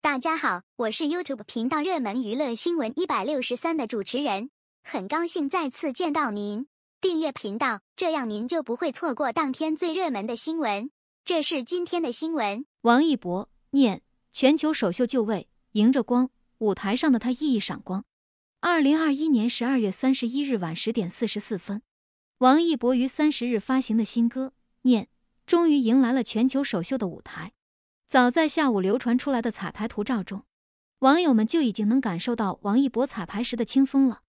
大家好，我是 YouTube 频道热门娱乐新闻一百六十三的主持人，很高兴再次见到您。订阅频道，这样您就不会错过当天最热门的新闻。这是今天的新闻：王一博《念》全球首秀就位，迎着光，舞台上的他熠熠闪光。二零二一年十二月三十一日晚十点四十四分，王一博于三十日发行的新歌《念》终于迎来了全球首秀的舞台。早在下午流传出来的彩排图照中，网友们就已经能感受到王一博彩排时的轻松了。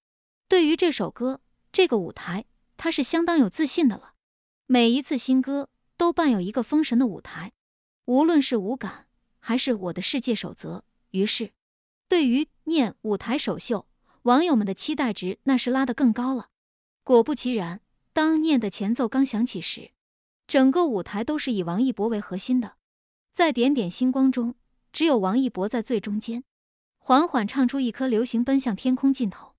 对于这首歌、这个舞台，他是相当有自信的了。每一次新歌都伴有一个封神的舞台，无论是《舞感》还是《我的世界守则》，于是，对于《念》舞台首秀，网友们的期待值那是拉得更高了。果不其然，当《念》的前奏刚响起时，整个舞台都是以王一博为核心的。在点点星光中，只有王一博在最中间，缓缓唱出一颗流星奔向天空尽头。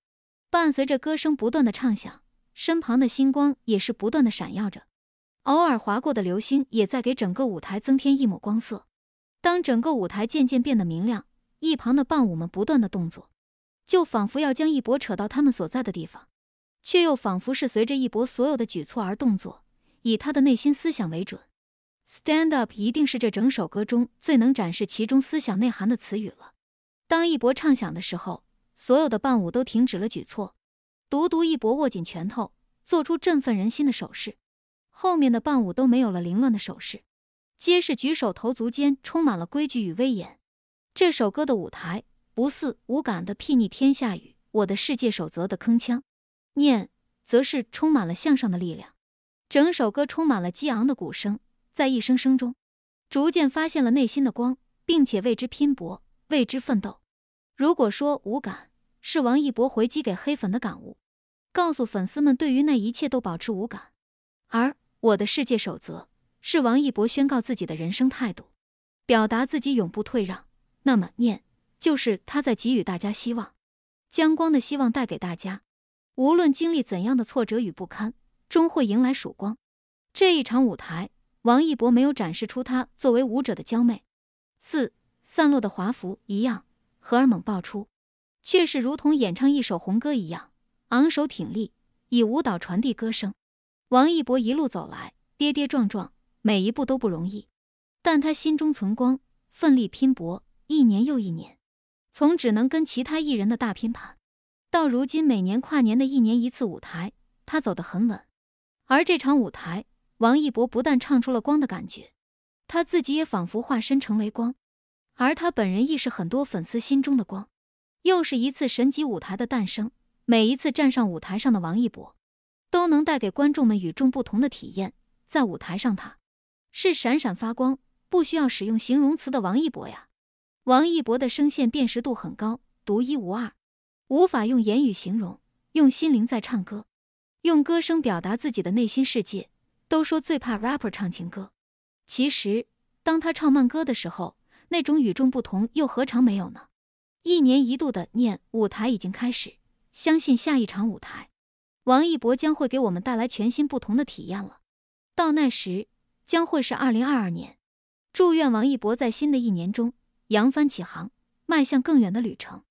伴随着歌声不断的唱响，身旁的星光也是不断的闪耀着，偶尔划过的流星也在给整个舞台增添一抹光色。当整个舞台渐渐变得明亮，一旁的伴舞们不断的动作，就仿佛要将一博扯到他们所在的地方，却又仿佛是随着一博所有的举措而动作，以他的内心思想为准。Stand up 一定是这整首歌中最能展示其中思想内涵的词语了。当一博唱响的时候，所有的伴舞都停止了举措，独独一博握紧拳头，做出振奋人心的手势。后面的伴舞都没有了凌乱的手势，皆是举手投足间充满了规矩与威严。这首歌的舞台不似无感的睥睨天下与我的世界守则的铿锵，念则是充满了向上的力量。整首歌充满了激昂的鼓声。在一声声中，逐渐发现了内心的光，并且为之拼搏，为之奋斗。如果说无感是王一博回击给黑粉的感悟，告诉粉丝们对于那一切都保持无感；而我的世界守则是王一博宣告自己的人生态度，表达自己永不退让。那么念就是他在给予大家希望，将光的希望带给大家。无论经历怎样的挫折与不堪，终会迎来曙光。这一场舞台。王一博没有展示出他作为舞者的娇媚，四散落的华服一样荷尔蒙爆出，却是如同演唱一首红歌一样昂首挺立，以舞蹈传递歌声。王一博一路走来跌跌撞撞，每一步都不容易，但他心中存光，奋力拼搏，一年又一年，从只能跟其他艺人的大拼盘，到如今每年跨年的一年一次舞台，他走得很稳，而这场舞台。王一博不但唱出了光的感觉，他自己也仿佛化身成为光，而他本人亦是很多粉丝心中的光，又是一次神级舞台的诞生。每一次站上舞台上的王一博，都能带给观众们与众不同的体验。在舞台上，他是闪闪发光，不需要使用形容词的王一博呀。王一博的声线辨识度很高，独一无二，无法用言语形容，用心灵在唱歌，用歌声表达自己的内心世界。都说最怕 rapper 唱情歌，其实当他唱慢歌的时候，那种与众不同又何尝没有呢？一年一度的念舞台已经开始，相信下一场舞台，王一博将会给我们带来全新不同的体验了。到那时将会是二零二二年，祝愿王一博在新的一年中扬帆起航，迈向更远的旅程。